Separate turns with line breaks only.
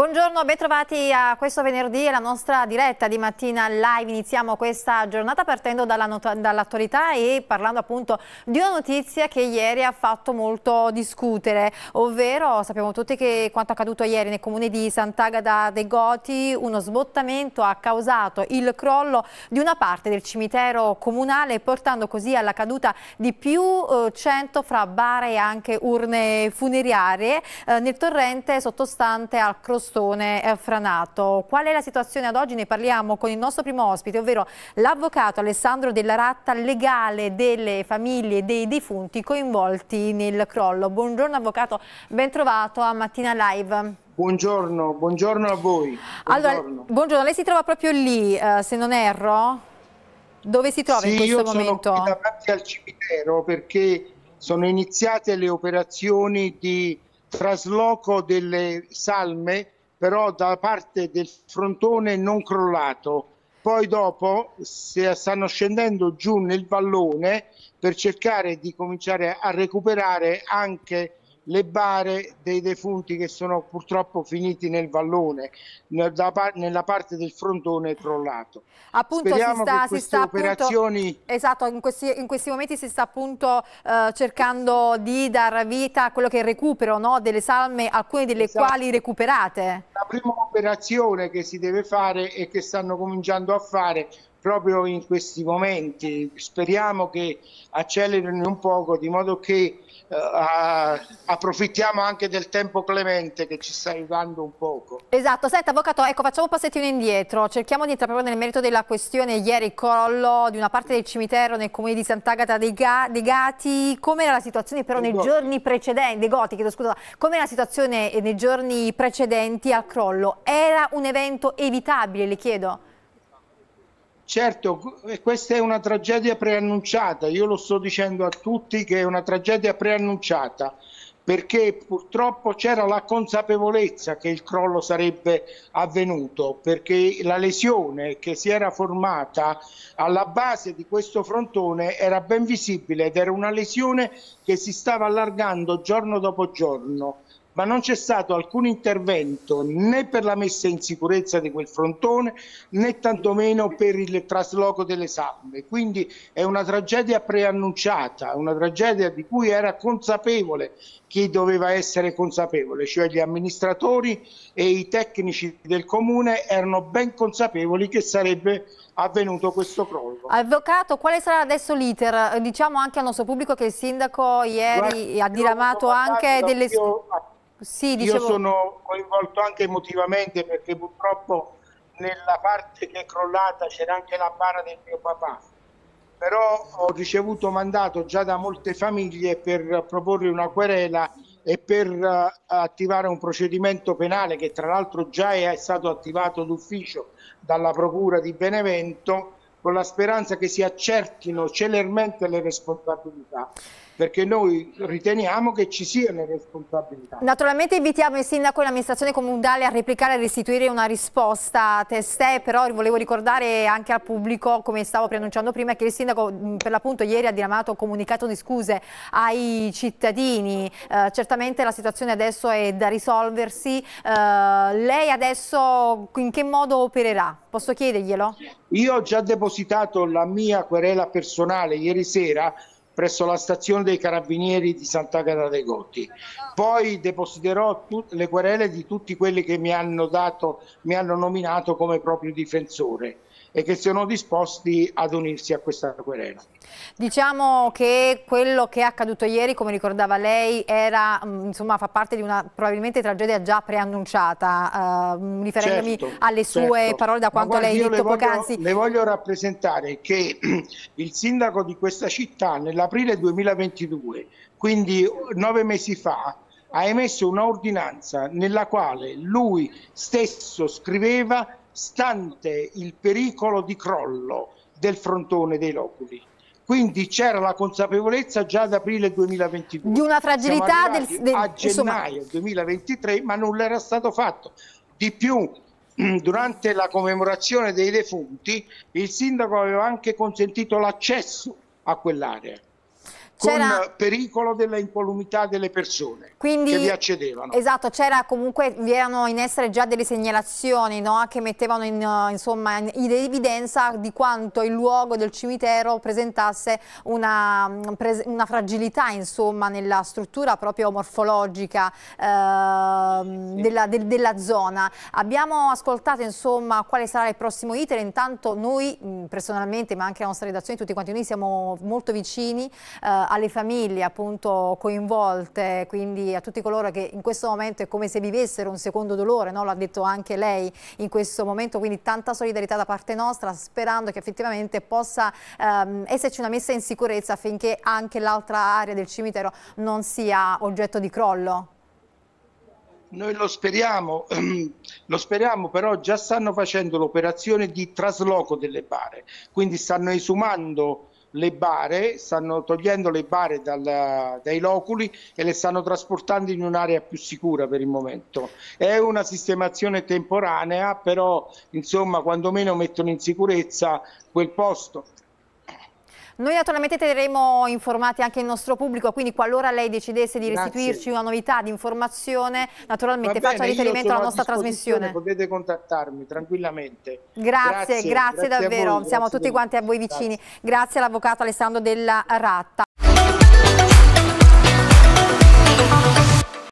Buongiorno, bentrovati a questo venerdì e la nostra diretta di mattina live. Iniziamo questa giornata partendo dall'attualità dall e parlando appunto di una notizia che ieri ha fatto molto discutere, ovvero sappiamo tutti che quanto accaduto ieri nel comune di Sant'Agata dei Goti, uno sbottamento ha causato il crollo di una parte del cimitero comunale portando così alla caduta di più eh, 100 fra bare e anche urne funerarie eh, nel torrente sottostante al cross Crostone Franato. Qual è la situazione ad oggi? Ne parliamo con il nostro primo ospite, ovvero l'avvocato Alessandro Della Ratta, legale delle famiglie dei defunti coinvolti nel crollo. Buongiorno avvocato, ben trovato a Mattina Live.
Buongiorno, buongiorno a voi. Buongiorno. Allora,
buongiorno. lei si trova proprio lì, eh, se non erro? Dove si trova sì, in questo momento?
Sono davanti al cimitero perché sono iniziate le operazioni di trasloco delle salme però da parte del frontone non crollato. Poi dopo stanno scendendo giù nel vallone per cercare di cominciare a recuperare anche le bare dei defunti che sono purtroppo finiti nel vallone, nella parte del frontone crollato. Appunto Speriamo si sta, che queste sta operazioni... Appunto,
esatto, in questi, in questi, momenti si sta appunto eh, cercando di dar vita a quello che è il recupero no? delle salme, alcune delle esatto. quali recuperate.
La prima operazione che si deve fare e che stanno cominciando a fare proprio in questi momenti. Speriamo che accelerino un poco, di modo che eh, approfittiamo anche del tempo clemente che ci sta aiutando un poco.
Esatto, senta Avvocato, ecco, facciamo un passettino indietro, cerchiamo di entrare proprio nel merito della questione, ieri il crollo di una parte del cimitero nel comune di Sant'Agata dei, Ga dei Gati, com'era la situazione però nei ecco. giorni precedenti, dei Goti, chiedo scusa, com'era la situazione eh, nei giorni precedenti al crollo? Era un evento evitabile, le chiedo?
Certo, questa è una tragedia preannunciata, io lo sto dicendo a tutti che è una tragedia preannunciata, perché purtroppo c'era la consapevolezza che il crollo sarebbe avvenuto, perché la lesione che si era formata alla base di questo frontone era ben visibile ed era una lesione che si stava allargando giorno dopo giorno ma non c'è stato alcun intervento né per la messa in sicurezza di quel frontone né tantomeno per il trasloco delle salme. Quindi è una tragedia preannunciata, una tragedia di cui era consapevole chi doveva essere consapevole, cioè gli amministratori e i tecnici del comune erano ben consapevoli che sarebbe avvenuto questo crollo.
Avvocato, quale sarà adesso l'iter? Diciamo anche al nostro pubblico che il sindaco ieri Guarda, ha diramato anche delle... Sì, dicevo... Io
sono coinvolto anche emotivamente perché purtroppo nella parte che è crollata c'era anche la bara del mio papà. Però ho ricevuto mandato già da molte famiglie per proporre una querela e per uh, attivare un procedimento penale che tra l'altro già è stato attivato d'ufficio dalla Procura di Benevento con la speranza che si accertino celermente le responsabilità perché noi riteniamo che ci siano responsabilità.
Naturalmente invitiamo il sindaco e l'amministrazione comunale a replicare e restituire una risposta a testè, però volevo ricordare anche al pubblico, come stavo preannunciando prima, che il sindaco per l'appunto ieri ha diramato un comunicato di scuse ai cittadini. Eh, certamente la situazione adesso è da risolversi. Eh, lei adesso in che modo opererà? Posso chiederglielo?
Io ho già depositato la mia querela personale ieri sera presso la stazione dei Carabinieri di Sant'Agata dei Gotti. Poi depositerò le querele di tutti quelli che mi hanno, dato, mi hanno nominato come proprio difensore e che sono disposti ad unirsi a questa querela.
Diciamo che quello che è accaduto ieri, come ricordava lei, era, mm, insomma, fa parte di una probabilmente tragedia già preannunciata, uh, riferendomi certo, alle sue certo. parole da quanto guarda, lei ha detto poc'anzi.
Le voglio rappresentare che il sindaco di questa città nell'aprile 2022, quindi nove mesi fa, ha emesso un'ordinanza nella quale lui stesso scriveva stante il pericolo di crollo del frontone dei loculi. Quindi c'era la consapevolezza già ad aprile 2022. Di una fragilità del, del, a gennaio insomma... 2023, ma nulla era stato fatto. Di più, durante la commemorazione dei defunti, il sindaco aveva anche consentito l'accesso a quell'area con pericolo della incolumità delle persone Quindi, che vi accedevano.
Esatto, c'era comunque, vi erano in essere già delle segnalazioni no? che mettevano in, eh, insomma, in evidenza di quanto il luogo del cimitero presentasse una, mm, una fragilità insomma, nella struttura proprio morfologica eh, della, de, della, zona. Abbiamo ascoltato insomma, quale sarà il prossimo iter, intanto noi mm, personalmente ma anche la nostra redazione, tutti quanti noi siamo molto vicini eh, alle famiglie appunto coinvolte, quindi a tutti coloro che in questo momento è come se vivessero un secondo dolore, no? l'ha detto anche lei in questo momento, quindi tanta solidarietà da parte nostra, sperando che effettivamente possa ehm, esserci una messa in sicurezza affinché anche l'altra area del cimitero non sia oggetto di crollo.
Noi lo speriamo, lo speriamo, però già stanno facendo l'operazione di trasloco delle bare, quindi stanno esumando le bare, stanno togliendo le bare dal, dai loculi e le stanno trasportando in un'area più sicura per il momento. È una sistemazione temporanea, però insomma quando meno mettono in sicurezza quel posto.
Noi naturalmente terremo informati anche il nostro pubblico, quindi qualora lei decidesse di restituirci Grazie. una novità di informazione, naturalmente bene, faccia riferimento alla nostra trasmissione.
Potete contattarmi tranquillamente. Grazie, grazie, grazie, grazie davvero. Voi, Siamo tutti quanti
a voi vicini. Grazie all'avvocato Alessandro Della Ratta.